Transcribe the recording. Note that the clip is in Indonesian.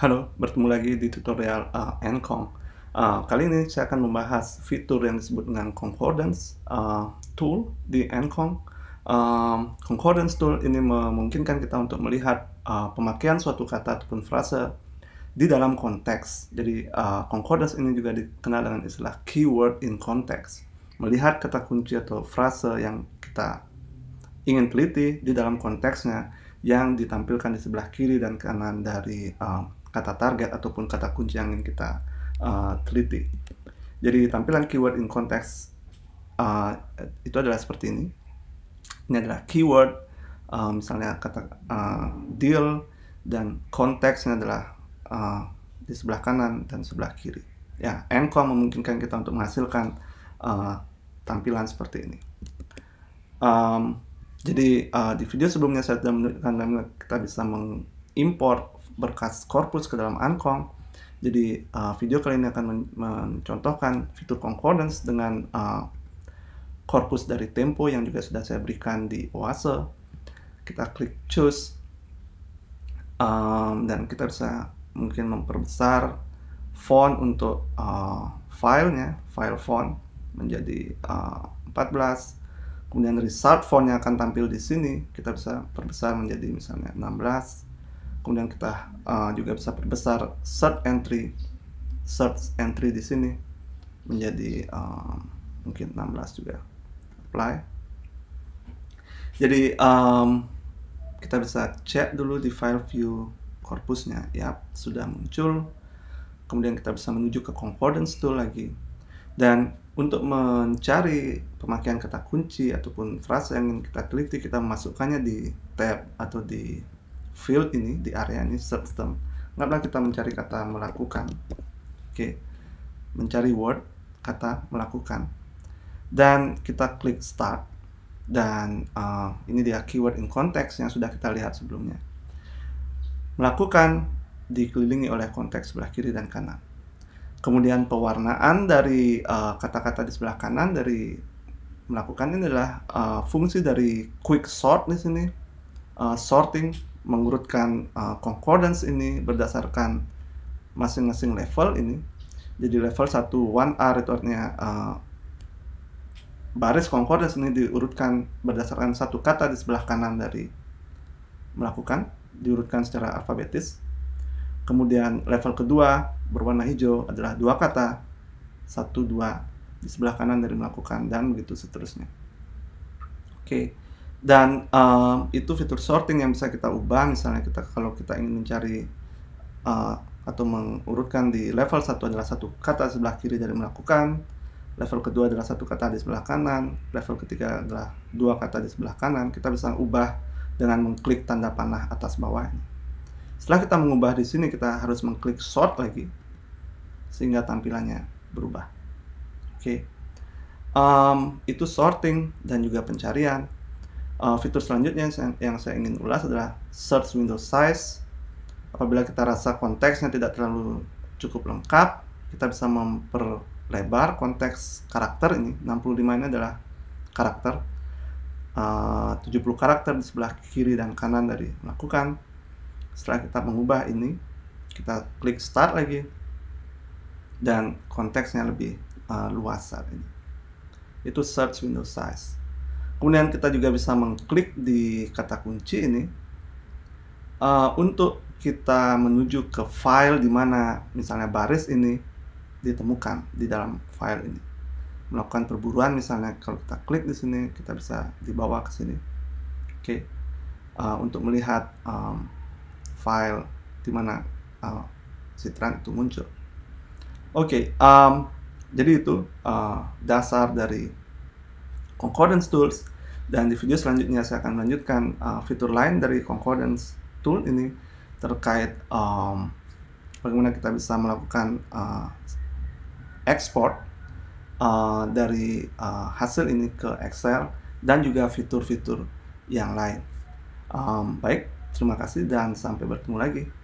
Halo, bertemu lagi di tutorial uh, Uh, kali ini saya akan membahas fitur yang disebut dengan Concordance uh, Tool di Encom. Um, uh, concordance Tool ini memungkinkan kita untuk melihat uh, pemakaian suatu kata ataupun frase di dalam konteks. Jadi uh, Concordance ini juga dikenal dengan istilah Keyword in Context. Melihat kata kunci atau frase yang kita ingin teliti di dalam konteksnya yang ditampilkan di sebelah kiri dan kanan dari uh, kata target ataupun kata kunci yang ingin kita uh, teliti. Jadi tampilan keyword in context uh, itu adalah seperti ini. Ini adalah keyword, uh, misalnya kata uh, deal dan konteksnya adalah uh, di sebelah kanan dan sebelah kiri. Ya, encore memungkinkan kita untuk menghasilkan uh, tampilan seperti ini. Um, jadi uh, di video sebelumnya saya sudah menunjukkan kita bisa mengimport berkas korpus ke dalam ANKONG. Jadi uh, video kali ini akan men mencontohkan fitur concordance dengan uh, dari Tempo yang juga sudah saya berikan di OASE. Kita klik choose um, dan kita bisa mungkin memperbesar font untuk uh, filenya, file font menjadi uh, 14. Kemudian result fontnya akan tampil di sini. Kita bisa perbesar menjadi misalnya 16 kemudian kita uh, juga bisa perbesar search entry search entry di sini menjadi um, mungkin 16 juga apply jadi um, kita bisa cek dulu di file view korpusnya ya sudah muncul kemudian kita bisa menuju ke concordance tool lagi dan untuk mencari pemakaian kata kunci ataupun frasa yang ingin kita klik, kita memasukkannya di tab atau di field ini di area ini search term anggaplah kita mencari kata melakukan oke okay. mencari word kata melakukan dan kita klik start dan uh, ini dia keyword in context yang sudah kita lihat sebelumnya melakukan dikelilingi oleh konteks sebelah kiri dan kanan kemudian pewarnaan dari eh, kata-kata uh, di sebelah kanan dari melakukan ini adalah uh, fungsi dari quick sort di sini uh, sorting mengurutkan uh, concordance ini berdasarkan masing-masing level ini. Jadi level 1 1R itu artinya uh, baris concordance ini diurutkan berdasarkan satu kata di sebelah kanan dari melakukan, diurutkan secara alfabetis. Kemudian level kedua berwarna hijau adalah dua kata, satu dua di sebelah kanan dari melakukan dan begitu seterusnya. Oke. Okay dan um, itu fitur sorting yang bisa kita ubah misalnya kita kalau kita ingin mencari uh, atau mengurutkan di level satu adalah satu kata sebelah kiri dari melakukan level kedua adalah satu kata di sebelah kanan level ketiga adalah dua kata di sebelah kanan kita bisa ubah dengan mengklik tanda panah atas bawah setelah kita mengubah di sini kita harus mengklik sort lagi sehingga tampilannya berubah oke okay. um, ehm, itu sorting dan juga pencarian uh, fitur selanjutnya yang, saya, yang saya ingin ulas adalah search window size. Apabila kita rasa konteksnya tidak terlalu cukup lengkap, kita bisa memperlebar konteks karakter ini. 65 ini adalah karakter. Eh, uh, 70 karakter di sebelah kiri dan kanan dari melakukan. Setelah kita mengubah ini, kita klik start lagi dan konteksnya lebih uh, luas saat ini. Itu search window size. Kemudian kita juga bisa mengklik di kata kunci ini uh, untuk kita menuju ke file di mana misalnya baris ini ditemukan di dalam file ini. Melakukan perburuan misalnya kalau kita klik di sini kita bisa dibawa ke sini. Oke. Okay. Uh, eh, untuk melihat um, file di mana uh, eh, citran itu muncul. Oke, okay, um, jadi itu uh, dasar dari concordance tools dan di video selanjutnya saya akan melanjutkan uh, fitur lain dari concordance tool ini terkait um, bagaimana kita bisa melakukan uh, export uh, dari uh, hasil ini ke Excel dan juga fitur-fitur yang lain. Um, baik, terima kasih dan sampai bertemu lagi.